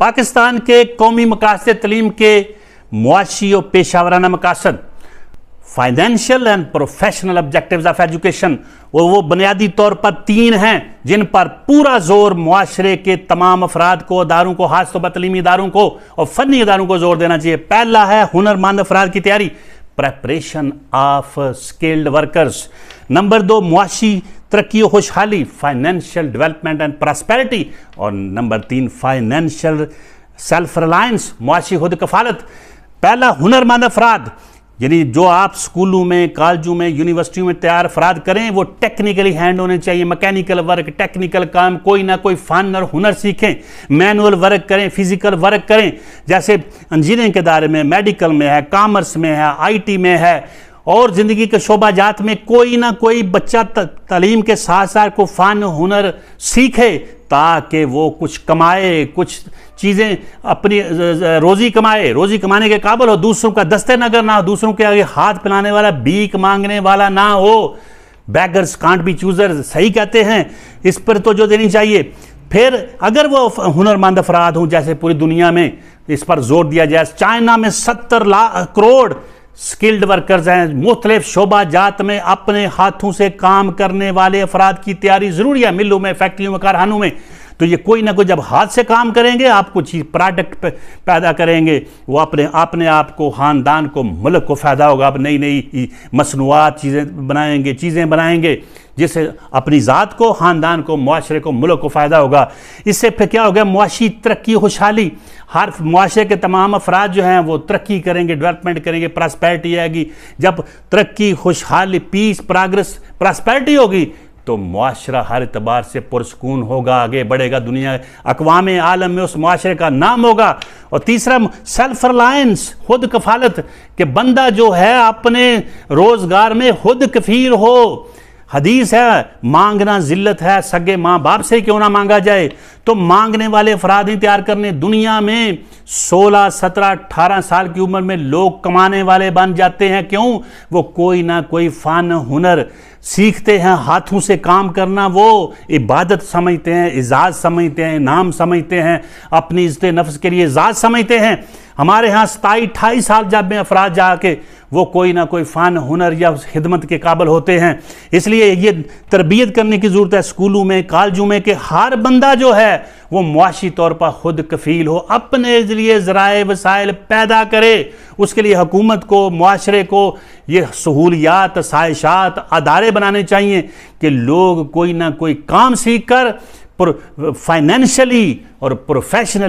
पाकिस्तान के कौमी मकासद तलीम के मुआशी और पेशा वाराना मकासद financial and professional objective of education और वो बुनियादी तौर पर तीन हैं जिन पर पूरा जोर मुआरे के तमाम अफराद को अदारों को हाथ तो बतलीमी इदारों को और फ़नी इदारों को जोर देना चाहिए पहला है हुनरमंद अफराद की तैयारी preparation of skilled workers number दो मुआशी तरक्की खुशहाली फाइनेंशियल डेवलपमेंट एंड प्रॉस्पेरिटी और नंबर तीन फाइनेंशियल सेल्फ रिलायंस मुआशी खुद कफालत पहला हुनरमंद अफराद यानी जो आप स्कूलों में कॉलेजों में यूनिवर्सिटियों में तैयार अफराद करें वो टेक्निकली हैंड होने चाहिए मैकेनिकल वर्क टेक्निकल काम कोई ना कोई फन और हुनर सीखें मैनुअल वर्क करें फिजिकल वर्क करें जैसे इंजीनियरिंग के दायरे में मेडिकल में है कॉमर्स में है आईटी में है और ज़िंदगी के शोभा जात में कोई ना कोई बच्चा तालीम के साथ साथ को फ़न हुनर सीखे ताकि वो कुछ कमाए कुछ चीज़ें अपनी रोज़ी कमाए रोज़ी कमाने के काबल हो दूसरों का दस्ते नगर ना हो दूसरों के आगे हाथ पिलाने वाला बीक मांगने वाला ना हो बैगर्स कांट बी चूज़र सही कहते हैं इस पर तो जो देनी चाहिए फिर अगर वो हुनरमंद अफराद हों जैसे पूरी दुनिया में इस पर जोर दिया जाए चाइना में सत्तर लाख करोड़ स्किल्ड वर्कर्स हैं मुख्तलिफ शोबा जात में अपने हाथों से काम करने वाले अफराद की तैयारी ज़रूरी है मिलों में फैक्ट्रियों में कारखानों में तो ये कोई ना कोई जब हाथ से काम करेंगे आप कुछ प्रोडक्ट पैदा करेंगे वो अपने अपने आप को ख़ानदान को मुल्क को फ़ायदा होगा आप नई नई मसनूआत चीज़ें बनाएंगे चीज़ें बनाएंगे जिससे अपनी ज़ात को ख़ानदान को माशरे को मुल्क को फ़ायदा होगा इससे फिर क्या होगा मुआशी तरक्की खुशहाली हर मुआरे के तमाम अफराद जो हैं वो तरक्की करेंगे डेवलपमेंट करेंगे प्रॉस्पेरिटी आएगी जब तरक्की खुशहाली पीस प्रोग्रेस प्रॉस्पेरिटी होगी तो माशरा हर एतबार से पुरस्कून होगा आगे बढ़ेगा दुनिया अकवाम आलम में उस माशरे का नाम होगा और तीसरा सेल्फ रिलायंस खुद कफालत के बंदा जो है अपने रोज़गार में खुद कफीर हो हदीस है मांगना जिल्लत है सगे माँ बाप से क्यों ना मांगा जाए तो मांगने वाले अफराद ही तैयार करने दुनिया में 16, 17, 18 साल की उम्र में लोग कमाने वाले बन जाते हैं क्यों वो कोई ना कोई फन हुनर सीखते हैं हाथों से काम करना वो इबादत समझते हैं एजाज़ समझते हैं नाम समझते हैं अपनी इज्जत नफ्स के लिए इजाज़ समझते हैं हमारे यहाँ सताई अट्ठाईस साल जब में अफराज जाके वो कोई ना कोई फ़ान हुनर या खिदमत के काबिल होते हैं इसलिए ये तरबियत करने की ज़रूरत है स्कूलों में कॉलेजों में कि हर बंदा जो है वो मुआशी तौर पर ख़ुद कफ़ील हो अपने लिए ज़राए वसाइल पैदा करे उसके लिए हुकूमत को माशरे को ये सहूलियात साइशात अदारे बनाने चाहिए कि लोग कोई ना कोई काम सीख कर फाइनेंशली और प्रोफेशनली